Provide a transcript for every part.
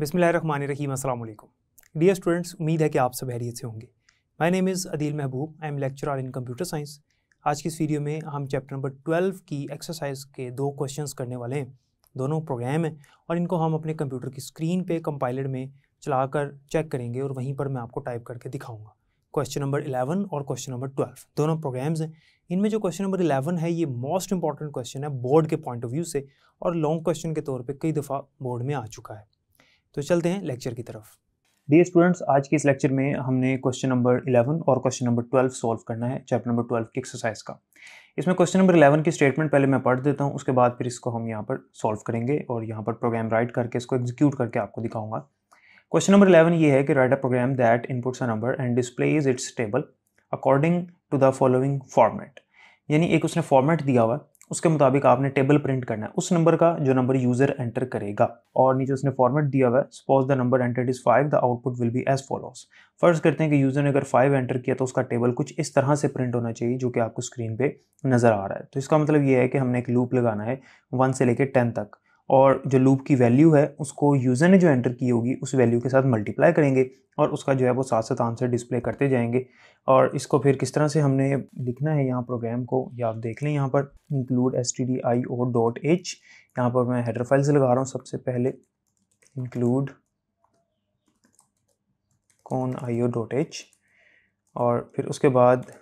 बिसमीम अल्लाम dear students उम्मीद है कि आप सब हैरियत से होंगे my name is Adeel Mehboob I am lecturer in computer science आज की इस वीडियो में हम चैप्टर नंबर ट्वेल्व की एक्सरसाइज के दो क्वेश्चंस करने वाले हैं दोनों प्रोग्राम हैं और इनको हम अपने कंप्यूटर की स्क्रीन पर कंपाइलर में कर चेक करेंगे और वहीं पर मैं आपको टाइप करके दिखाऊंगा क्वेश्चन नंबर इलेवन और क्वेश्चन नंबर ट्वेल्व दोनों प्रोग्राम्स हैं इनमें जो क्वेश्चन नंबर इलेवन है ये मोस्ट इंपॉर्टेंट क्वेश्चन है बोर्ड के पॉइंट ऑफ व्यू से और लॉन्ग क्वेश्चन के तौर पर कई दफ़ा बोर्ड में आ चुका है तो चलते हैं लेक्चर की तरफ डी स्टूडेंट्स आज के इस लेक्चर में हमने क्वेश्चन नंबर 11 और क्वेश्चन नंबर 12 सॉल्व करना है चैप्टर नंबर 12 की एक्सरसाइज का इसमें क्वेश्चन नंबर 11 की स्टेटमेंट पहले मैं पढ़ देता हूँ उसके बाद फिर इसको हम यहाँ पर सॉल्व करेंगे और यहाँ पर प्रोग्राम राइट करके इसको एग्जीक्यूट करके आपको दिखाऊंगा क्वेश्चन नंबर इलेवन ये है कि write a program that inputs a number and displays its table according to the following format यानी एक उसने फॉर्मेट दिया हुआ उसके मुताबिक आपने टेबल प्रिंट करना है उस नंबर का जो नंबर यूजर एंटर करेगा और नीचे उसने फॉर्मेट दिया हुआ है suppose the number entered is five the output will be as follows फर्ज करते हैं कि यूजर ने अगर फाइव एंटर किया तो उसका टेबल कुछ इस तरह से प्रिंट होना चाहिए जो कि आपको स्क्रीन पे नजर आ रहा है तो इसका मतलब ये है कि हमने एक लूप लगाना है वन से लेकर टेन तक और जो लूप की वैल्यू है उसको यूज़र ने जो एंटर की होगी उस वैल्यू के साथ मल्टीप्लाई करेंगे और उसका जो है वो साथ साथ आंसर डिस्प्ले करते जाएंगे और इसको फिर किस तरह से हमने लिखना है यहाँ प्रोग्राम को या आप देख लें यहाँ पर include S T D I O dot H यहाँ पर मैं हेडर फाइल्स लगा रहा हूँ सबसे पहले इंक्लूड कौन आई ओ डॉट एच और फिर उसके बाद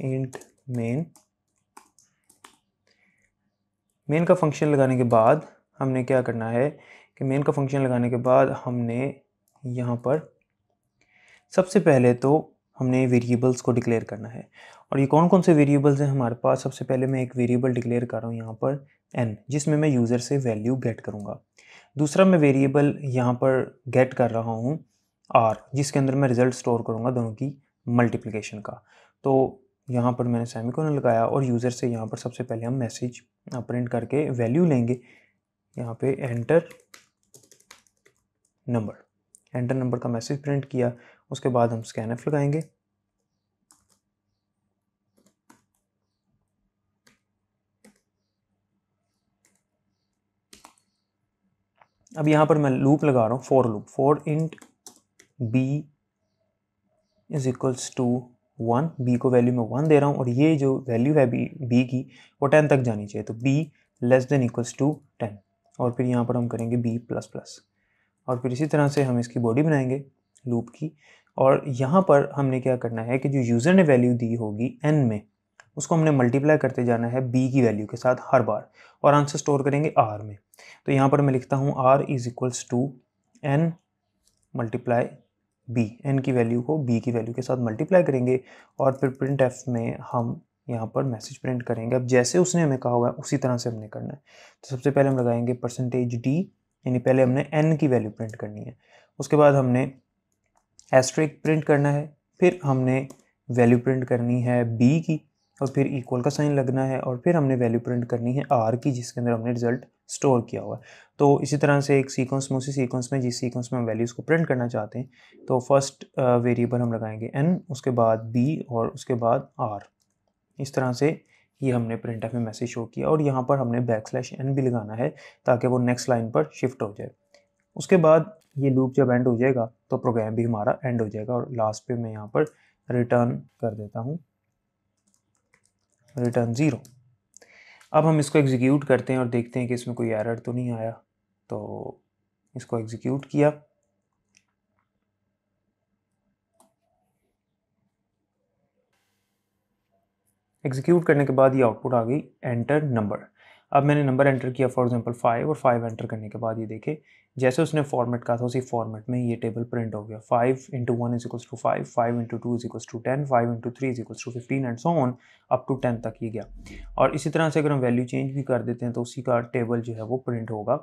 इंट मेन मेन का फंक्शन लगाने के बाद हमने क्या करना है कि मेन का फंक्शन लगाने के बाद हमने यहाँ पर सबसे पहले तो हमने वेरिएबल्स को डिक्लेयर करना है और ये कौन कौन से वेरिएबल्स हैं हमारे पास सबसे पहले मैं एक वेरिएबल डिक्लेयर कर रहा हूँ यहाँ पर एन जिसमें मैं यूज़र से वैल्यू गेट करूँगा दूसरा मैं वेरिएबल यहाँ पर गेट कर रहा हूँ आर जिसके अंदर मैं रिजल्ट स्टोर करूँगा दोनों की मल्टीप्लिकेशन का तो यहाँ पर मैंने सेमिकोन लगाया और यूज़र से यहाँ पर सबसे पहले हम मैसेज प्रिंट करके वैल्यू लेंगे यहाँ पे एंटर नंबर एंटर नंबर का मैसेज प्रिंट किया उसके बाद हम स्कैन एफ लगाएंगे अब यहाँ पर मैं लूप लगा रहा हूँ for loop for int B is equals to one B को वैल्यू में वन दे रहा हूँ और ये जो वैल्यू है बी बी की वो टेन तक जानी चाहिए तो B less than equals to ten और फिर यहाँ पर हम करेंगे बी प्लस प्लस और फिर इसी तरह से हम इसकी बॉडी बनाएंगे लूप की और यहाँ पर हमने क्या करना है कि जो यूज़र ने वैल्यू दी होगी एन में उसको हमने मल्टीप्लाई करते जाना है बी की वैल्यू के साथ हर बार और आंसर स्टोर करेंगे आर में तो यहाँ पर मैं लिखता हूँ R is equals to N multiply B N की वैल्यू को बी की वैल्यू के साथ मल्टीप्लाई करेंगे और फिर प्रिंट एफ में हम यहाँ पर मैसेज प्रिंट करेंगे अब जैसे उसने हमें कहा हुआ है उसी तरह से हमने करना है तो सबसे पहले हम लगाएंगे परसेंटेज डी यानी पहले हमने एन की वैल्यू प्रिंट करनी है उसके बाद हमने एस्ट्रिक प्रिंट करना है फिर हमने वैल्यू प्रिंट करनी है बी की और फिर इक्वल का साइन लगना है और फिर हमने वैल्यू प्रिंट करनी है आर की जिसके अंदर हमने रिजल्ट स्टोर किया हुआ है तो इसी तरह से एक सीक्वेंस में उसी सीक्वेंस में जिस सीक्वेंस में हम वैल्यूज़ को प्रिंट करना चाहते हैं तो फर्स्ट वेरिएबल uh, हम लगाएंगे एन उसके बाद बी और उसके बाद आर इस तरह से ये हमने प्रिंट में मैसेज शो किया और यहाँ पर हमने बैक स्लैश एन भी लगाना है ताकि वो नेक्स्ट लाइन पर शिफ्ट हो जाए उसके बाद ये लूप जब एंड हो जाएगा तो प्रोग्राम भी हमारा एंड हो जाएगा और लास्ट पे मैं यहाँ पर रिटर्न कर देता हूँ रिटर्न ज़ीरो अब हम इसको एग्जीक्यूट करते हैं और देखते हैं कि इसमें कोई एरर तो नहीं आया तो इसको एग्जीक्यूट किया एग्जीक्यूट करने के बाद ये आउटपुट आ गई एंटर नंबर अब मैंने नंबर एंटर किया फॉर एग्जांपल फाइव और फाइव एंटर करने के बाद ये देखे जैसे उसने फॉर्मेट कहा था उसी फॉर्मेट में ये टेबल प्रिंट हो गया five into one is equals to five five into two is equals to ten five into three is equals to fifteen and so on up to ten तक ये गया और इसी तरह से अगर हम वैल्यू चेंज भी कर देते हैं तो उसी का टेबल जो है वो प्रिंट होगा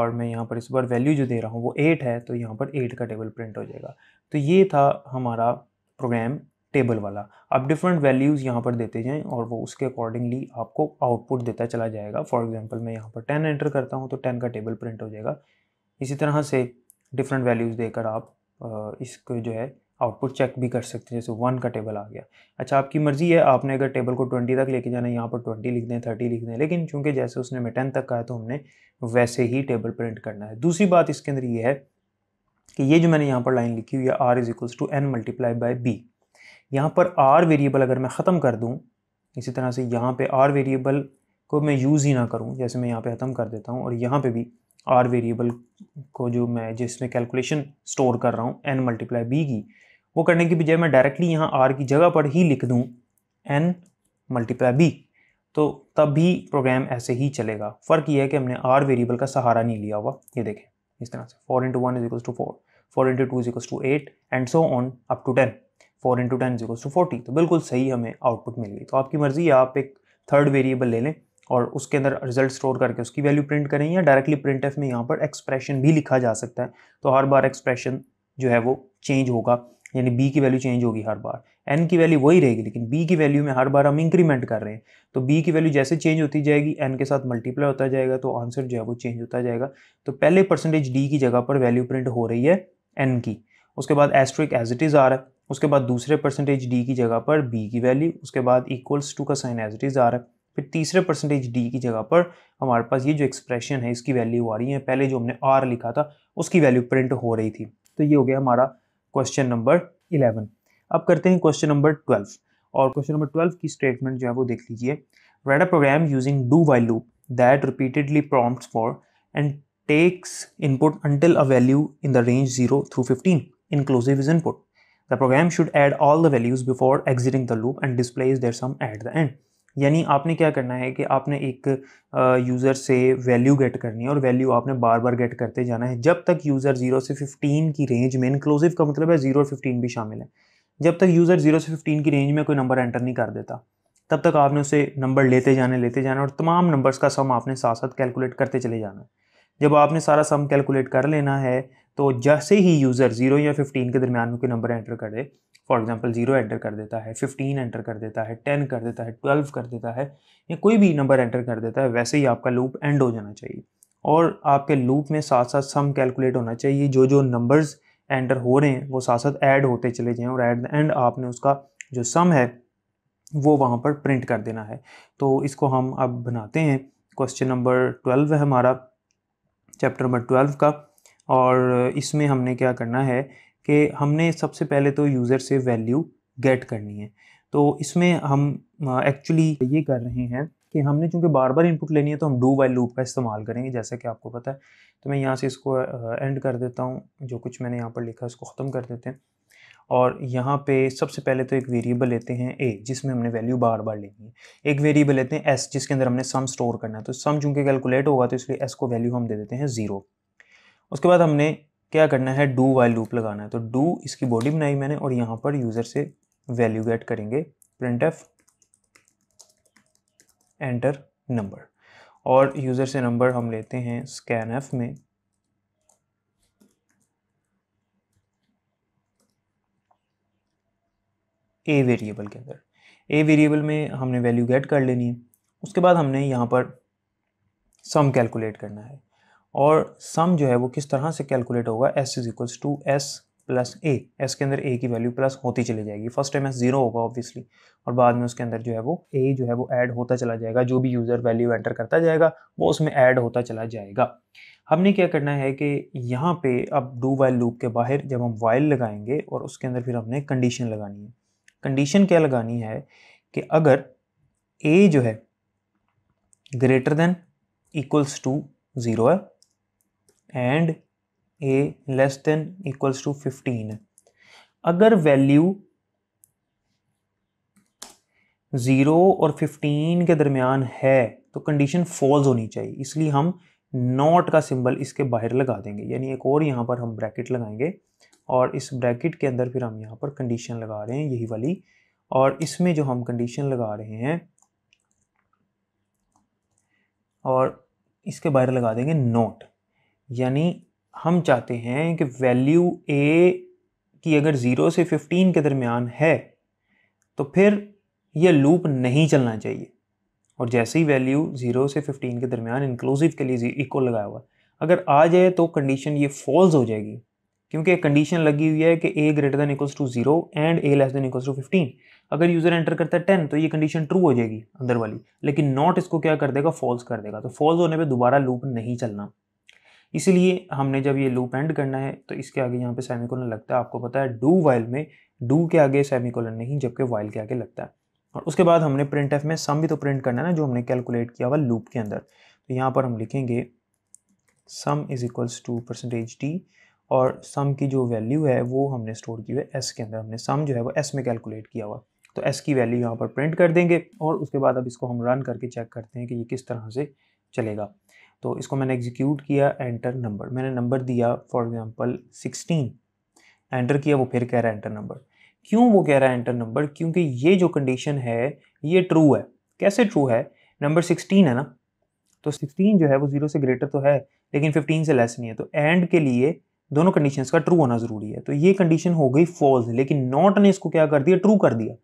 और मैं यहाँ पर इस बार वैल्यू जो दे रहा हूँ वो एट है तो यहाँ पर एट का टेबल प्रिंट हो जाएगा तो ये था हमारा प्रोग्राम टेबल वाला आप डिफरेंट वैल्यूज़ यहाँ पर देते जाएँ और वो उसके अकॉर्डिंगली आपको आउटपुट देता चला जाएगा फॉर एग्जाम्पल मैं यहाँ पर टेन एंटर करता हूँ तो टेन का टेबल प्रिंट हो जाएगा इसी तरह से डिफरेंट वैल्यूज़ देकर आप इसको जो है आउटपुट चेक भी कर सकते हैं जैसे वन का टेबल आ गया अच्छा आपकी मर्ज़ी है आपने अगर टेबल को ट्वेंटी तक लेके जाना है यहाँ पर ट्वेंटी लिख दें थर्टी लिख दें लेकिन चूंकि जैसे उसने हमें टेन तक कहा तो हमने वैसे ही टेबल प्रिंट करना है दूसरी बात इसके अंदर ये है कि ये जो मैंने यहाँ पर लाइन लिखी हुई है R is equals to N multiply by B यहाँ पर आर वेरिएबल अगर मैं ख़त्म कर दूँ इसी तरह से यहाँ पे आर वेरिएबल को मैं यूज़ ही ना करूँ जैसे मैं यहाँ पे ख़त्म कर देता हूँ और यहाँ पे भी आर वेरिएबल को जो मैं जिसमें कैलकुलेशन स्टोर कर रहा हूँ एन मल्टीप्लाई बी की वो करने की बजाय मैं डायरेक्टली यहाँ आर की जगह पर ही लिख दूँ एन मल्टीप्लाई बी तो तब भी प्रोग्राम ऐसे ही चलेगा फ़र्क ये है कि हमने आर वेरिएबल का सहारा नहीं लिया हुआ ये देखें इस तरह से four into one is equal to four four into two is equal to eight and so on up to ten four into ten zero to forty तो बिल्कुल सही हमें आउटपुट मिल गई तो आपकी मर्ज़ी है आप एक थर्ड वेरिएबल ले लें और उसके अंदर रिजल्ट स्टोर करके उसकी वैल्यू प्रिंट करें या डायरेक्टली प्रिंट एफ में यहाँ पर एक्सप्रेशन भी लिखा जा सकता है तो हर बार एक्सप्रेशन जो है वो चेंज होगा यानी बी की वैल्यू चेंज होगी हर बार एन की वैल्यू वही रहेगी लेकिन बी की वैल्यू में हर बार हम इंक्रीमेंट कर रहे हैं तो बी की वैल्यू जैसे चेंज होती जाएगी एन के साथ मल्टीप्लाई होता जाएगा तो आंसर जो है वो चेंज होता जाएगा तो पहले परसेंटेज डी की जगह पर वैल्यू प्रिंट हो रही है एन की उसके बाद एस्ट्रिक एज इट इज़ आ रहा है उसके बाद दूसरे परसेंटेज डी की जगह पर बी की वैल्यू उसके बाद इक्वल्स टू का साइन एज इट इज़ आ रहा है फिर तीसरे परसेंटेज डी की जगह पर हमारे पास ये जो एक्सप्रेशन है इसकी वैल्यू आ रही है पहले जो हमने आर लिखा था उसकी वैल्यू प्रिंट हो रही थी तो ये हो गया हमारा क्वेश्चन नंबर इलेवन अब करते हैं क्वेश्चन नंबर ट्वेल्व और क्वेश्चन नंबर ट्वेल्व की स्टेटमेंट जो है वो देख लीजिए read a program using do while loop that repeatedly prompt for and takes input until a value in the range zero through fifteen inclusive is input the program should add all the values before exiting the loop and displays their sum at the end यानी आपने क्या करना है कि आपने एक user से value gate करनी है और वैल्यू आपने बार बार गेट करते जाना है जब तक यूज़र ज़ीरो से फिफ्टीन की रेंज में इंक्लूसिव का मतलब है ज़ीरो और फिफ्टीन भी शामिल है जब तक यूज़र ज़ीरो से फिफ्टीन की रेंज में कोई नंबर एंटर नहीं कर देता तब तक आपने उसे नंबर लेते जाने लेते जाना और तमाम नंबर्स का सम आपने साथ साथ कैलकुलेट करते चले जाना है जब आपने सारा सम कैलकुलेट कर लेना है तो जैसे ही यूज़र ज़ीरो या फिफ्टीन के दरमियान में कोई नंबर एंटर कर दे फॉर एग्जाम्पल ज़ीरो एंटर कर देता है फिफ्टीन एंटर कर देता है टेन कर देता है ट्वेल्व कर देता है या कोई भी नंबर एंटर कर देता है वैसे ही आपका लूप एंड हो जाना चाहिए और आपके लूप में साथ साथ सम कैलकुलेट होना चाहिए जो जो नंबर्स एंटर हो रहे हैं वो साथ साथ ऐड होते चले जाएँ और एट द एंड आपने उसका जो सम है वो वहाँ पर प्रिंट कर देना है तो इसको हम अब बनाते हैं क्वेश्चन नंबर ट्वेल्व है हमारा चैप्टर नंबर ट्वेल्व का और इसमें हमने क्या करना है कि हमने सबसे पहले तो यूज़र से वैल्यू गेट करनी है तो इसमें हम एक्चुअली ये कर रहे हैं कि हमने चूँकि बार बार इनपुट लेनी है तो हम डू वाइल लूप का इस्तेमाल करेंगे जैसा कि आपको पता है तो मैं यहाँ से इसको एंड कर देता हूँ जो कुछ मैंने यहाँ पर लिखा है उसको ख़त्म कर देते हैं और यहाँ पे सबसे पहले तो एक वेरिएबल लेते हैं ए जिसमें हमने वैल्यू बार बार लेनी है एक वेरिएबल लेते हैं एस जिसके अंदर हमने सम स्टोर करना है तो सम चूँकि कैलकुलेट होगा तो इसलिए एस को वैल्यू हम दे देते हैं ज़ीरो उसके बाद हमने क्या करना है डू वाइल लूप लगाना है तो डू इसकी बॉडी बनाई मैंने और यहाँ पर यूज़र से वैल्यू गेट करेंगे प्रिंट एफ एंटर नंबर और यूज़र से नंबर हम लेते हैं स्कैन एफ में ए वेरिएबल के अंदर ए वेरिएबल में हमने वैल्यू गेट कर लेनी है उसके बाद हमने यहाँ पर सम कैलकुलेट करना है और सम जो है वो किस तरह से कैलकुलेट होगा S is equals to S plus A S के अंदर ए की वैल्यू प्लस होती चली जाएगी फर्स्ट टाइम एस जीरो होगा ऑब्वियसली और बाद में उसके अंदर जो है वो ए जो है वो ऐड होता चला जाएगा जो भी यूज़र वैल्यू एंटर करता जाएगा वो उसमें ऐड होता चला जाएगा हमने क्या करना है कि यहाँ पे अब डू वाइल लूप के बाहर जब हम वाइल लगाएंगे और उसके अंदर फिर हमने कंडीशन लगानी है कंडीशन क्या लगानी है कि अगर ए जो है greater than equals to zero है and A less than equals to fifteen अगर वैल्यू ज़ीरो और फिफ्टीन के दरमियान है तो कंडीशन फॉल्स होनी चाहिए इसलिए हम नॉट का सिंबल इसके बाहर लगा देंगे यानी एक और यहाँ पर हम ब्रैकेट लगाएंगे और इस ब्रैकेट के अंदर फिर हम यहाँ पर कंडीशन लगा रहे हैं यही वाली और इसमें जो हम कंडीशन लगा रहे हैं और इसके बाहर लगा देंगे नॉट यानी हम चाहते हैं कि वैल्यू ए की अगर ज़ीरो से फिफ्टीन के दरमियान है तो फिर यह लूप नहीं चलना चाहिए और जैसे ही वैल्यू ज़ीरो से फिफ्टीन के दरमियान इंक्लूसिव के लिए इक्वल लगाया हुआ अगर आ जाए तो कंडीशन ये फॉल्स हो जाएगी क्योंकि कंडीशन लगी हुई है कि A greater than equals to zero and A less than equals to fifteen अगर यूज़र एंटर करता है टेन तो ये कंडीशन ट्रू हो जाएगी अंदर वाली लेकिन नॉट इसको क्या कर देगा फॉल्स कर देगा तो फॉल्स होने पे दोबारा लूप नहीं चलना इसलिए हमने जब ये लूप एंड करना है तो इसके आगे यहाँ पे सेमिकोलन लगता है आपको पता है डू वाइल में डू के आगे सेमीकोलन नहीं जबकि वाइल के आगे लगता है और उसके बाद हमने प्रिंट एफ में सम भी तो प्रिंट करना है ना जो हमने कैलकुलेट किया हुआ लूप के अंदर तो यहाँ पर हम लिखेंगे sum is equals to percentage T और सम की जो वैल्यू है वो हमने स्टोर की हुई है एस के अंदर हमने सम जो है वो एस में कैलकुलेट किया हुआ तो एस की वैल्यू यहाँ पर प्रिंट कर देंगे और उसके बाद अब इसको हम रन करके चेक करते हैं कि ये किस तरह से चलेगा तो इसको मैंने एग्जीक्यूट किया एंटर नंबर मैंने नंबर दिया फॉर एग्जांपल 16 एंटर किया वो फिर कह रहा है एंटर नंबर क्यों वो कह रहा है एंटर नंबर क्योंकि ये जो कंडीशन है ये ट्रू है कैसे ट्रू है नंबर सिक्सटीन है ना तो सिक्सटीन जो है वो जीरो से ग्रेटर तो है लेकिन फिफ्टीन से लेस नहीं है तो एंड के लिए दोनों कंडीशन का ट्रू होना ज़रूरी है तो ये कंडीशन हो गई फॉल्स लेकिन नॉट ने इसको क्या कर दिया ट्रू कर दिया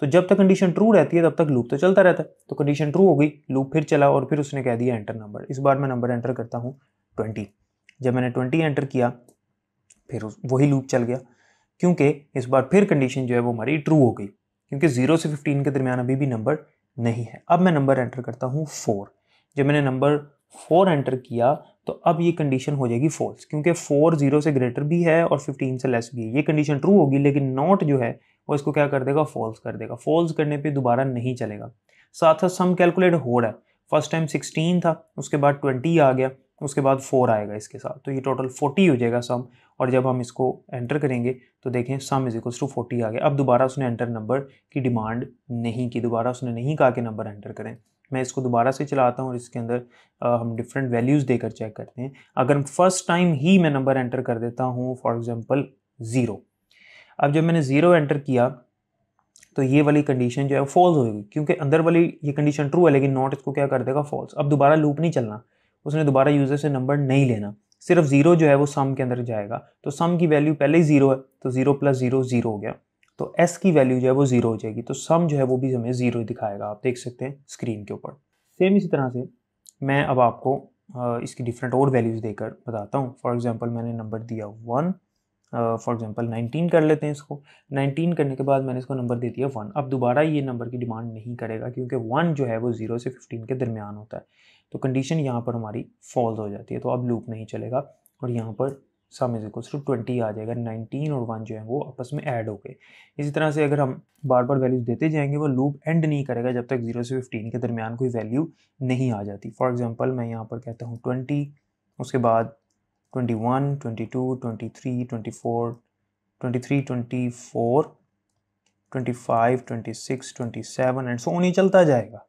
तो जब तक कंडीशन ट्रू रहती है तब तक लूप तो चलता रहता है तो कंडीशन ट्रू हो गई लूप फिर चला और फिर उसने कह दिया एंटर नंबर इस बार मैं नंबर एंटर करता हूँ ट्वेंटी जब मैंने ट्वेंटी एंटर किया फिर वही लूप चल गया क्योंकि इस बार फिर कंडीशन जो है वो हमारी ट्रू हो गई क्योंकि ज़ीरो से फिफ्टीन के दरमियान अभी भी नंबर नहीं है अब मैं नंबर एंटर करता हूँ फोर जब मैंने नंबर फोर एंटर किया तो अब ये कंडीशन हो जाएगी फॉल्स क्योंकि फोर जीरो से ग्रेटर भी है और फिफ्टीन से लेस भी है ये कंडीशन ट्रू होगी लेकिन नॉट जो है वो इसको क्या कर देगा फॉल्स कर देगा फॉल्स करने पे दोबारा नहीं चलेगा साथ साथ सम कैलकुलेट हो रहा है फर्स्ट टाइम सिक्सटीन था उसके बाद ट्वेंटी आ गया उसके बाद फोर आएगा इसके साथ तो ये टोटल फोर्टी हो जाएगा सम और जब हम इसको एंटर करेंगे तो देखें sum is equals to forty आ गया अब दोबारा उसने एंटर नंबर की डिमांड नहीं की दोबारा उसने नहीं कहा कि नंबर एंटर करें मैं इसको दोबारा से चलाता हूँ और इसके अंदर आ, हम डिफरेंट वैल्यूज़ देकर चेक करते हैं अगर फर्स्ट टाइम ही मैं नंबर एंटर कर देता हूँ फॉर एग्ज़ाम्पल ज़ीरो अब जब मैंने ज़ीरो एंटर किया तो ये वाली कंडीशन जो है फॉल्स होगी क्योंकि अंदर वाली ये कंडीशन ट्रू है लेकिन नॉट इसको क्या कर देगा फॉल्स अब दोबारा लूप नहीं चलना उसने दोबारा यूज़र से नंबर नहीं लेना सिर्फ ज़ीरो जो है वो सम के अंदर जाएगा तो सम की वैल्यू पहले ही ज़ीरो है तो ज़ीरो प्लस ज़ीरो ज़ीरो हो गया तो एस की वैल्यू जो है वो ज़ीरो हो जाएगी तो सम जो है वो भी हमें ज़ीरो दिखाएगा आप देख सकते हैं स्क्रीन के ऊपर सेम इसी तरह से मैं अब आपको इसकी डिफरेंट और वैल्यूज़ देकर बताता हूँ फॉर एग्ज़ाम्पल मैंने नंबर दिया वन फॉर एग्ज़ाम्पल नाइनटीन कर लेते हैं इसको नाइनटीन करने के बाद मैंने इसको नंबर दे दिया वन अब दोबारा ये नंबर की डिमांड नहीं करेगा क्योंकि वन जो है वो ज़ीरो से फिफ्टीन के दरमियान होता है तो कंडीशन यहाँ पर हमारी फॉल्स हो जाती है तो अब लूप नहीं चलेगा और यहाँ पर sum is equal to twenty आ जाएगा नाइनटीन और वन जो है वो आपस में ऐड हो गए इसी तरह से अगर हम बार बार वैल्यूज देते जाएंगे वो लूप एंड नहीं करेगा जब तक जीरो से फिफ्टीन के दरमियान कोई वैल्यू नहीं आ जाती फॉर एग्जांपल मैं यहाँ पर कहता हूँ ट्वेंटी उसके बाद twenty one twenty two twenty three twenty four twenty three twenty four twenty five twenty six twenty seven and so उन्हीं चलता जाएगा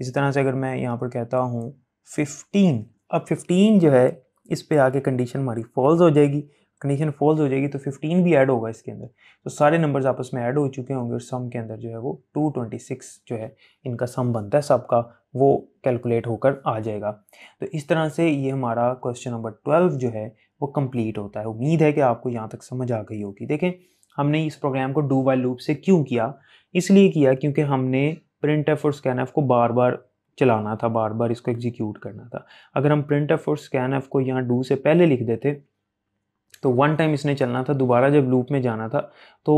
इसी तरह से अगर मैं यहाँ पर कहता हूँ फिफ्टीन अब फिफ्टीन जो है इस पर आके कंडीशन हमारी फॉल्स हो जाएगी कंडीशन फॉल्स हो जाएगी तो 15 भी ऐड होगा इसके अंदर तो सारे नंबर्स आपस में ऐड हो चुके होंगे और सम के अंदर जो है वो 226 जो है इनका सम बनता है सबका वो कैलकुलेट होकर आ जाएगा तो इस तरह से ये हमारा क्वेश्चन नंबर 12 जो है वो कंप्लीट होता है उम्मीद है कि आपको यहाँ तक समझ आ गई होगी देखें हमने इस प्रोग्राम को डू वाई लूप से क्यों किया इसलिए किया क्योंकि हमने प्रिंट एफ और स्कैन एफ को बार बार चलाना था बार बार इसको एग्जीक्यूट करना था अगर हम प्रिंट एफ और स्कैन एफ को यहाँ डू से पहले लिख देते तो वन टाइम इसने चलना था दोबारा जब लूप में जाना था तो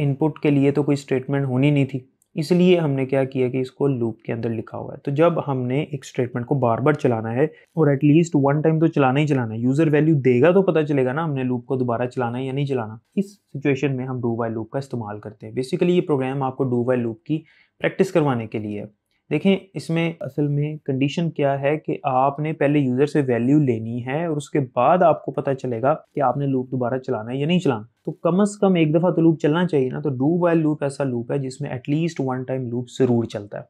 इनपुट के लिए तो कोई स्टेटमेंट होनी नहीं थी इसलिए हमने क्या किया कि इसको लूप के अंदर लिखा हुआ है तो जब हमने एक स्टेटमेंट को बार बार चलाना है और एटलीस्ट वन टाइम तो चलाना ही चलाना है यूज़र वैल्यू देगा तो पता चलेगा ना हमने लूप को दोबारा चलाना है या नहीं चलाना इस सिचुएशन में हम डू बाय लूप का इस्तेमाल करते हैं बेसिकली ये प्रोग्राम आपको डू बाय लूप की प्रैक्टिस करवाने के लिए है देखें इसमें असल में कंडीशन क्या है कि आपने पहले यूज़र से वैल्यू लेनी है और उसके बाद आपको पता चलेगा कि आपने लूप दोबारा चलाना है या नहीं चलाना तो कम से कम एक दफ़ा तो लूप चलना चाहिए ना तो डू वाइल लूप ऐसा लूप है जिसमें एटलीस्ट वन टाइम लूप ज़रूर चलता है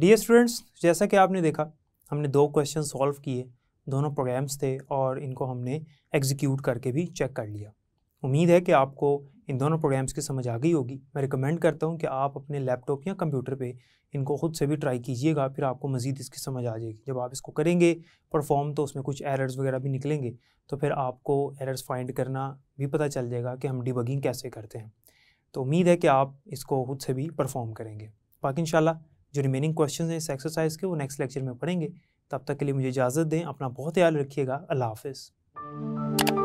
डियर स्टूडेंट्स जैसा कि आपने देखा हमने दो क्वेश्चन सॉल्व किए दोनों प्रोग्राम्स थे और इनको हमने एग्जीक्यूट करके भी चेक कर लिया उम्मीद है कि आपको इन दोनों प्रोग्राम्स की समझ आ गई होगी मैं रिकमेंड करता हूँ कि आप अपने लैपटॉप या कंप्यूटर पे इनको खुद से भी ट्राई कीजिएगा फिर आपको मज़ीद इसकी समझ आ जाएगी जब आप इसको करेंगे परफॉर्म तो उसमें कुछ एरर्स वगैरह भी निकलेंगे तो फिर आपको एरर्स फाइंड करना भी पता चल जाएगा कि हम डिबगिंग कैसे करते हैं तो उम्मीद है कि आप इसको खुद से भी परफॉर्म करेंगे बाकी इन जो रिमेनिंग क्वेश्चन हैं इस एक्सरसाइज के वो नेक्स्ट लेक्चर में पढ़ेंगे तब तक के लिए मुझे इजाज़त दें अपना बहुत ख्याल रखिएगा अल्लाह हाफ़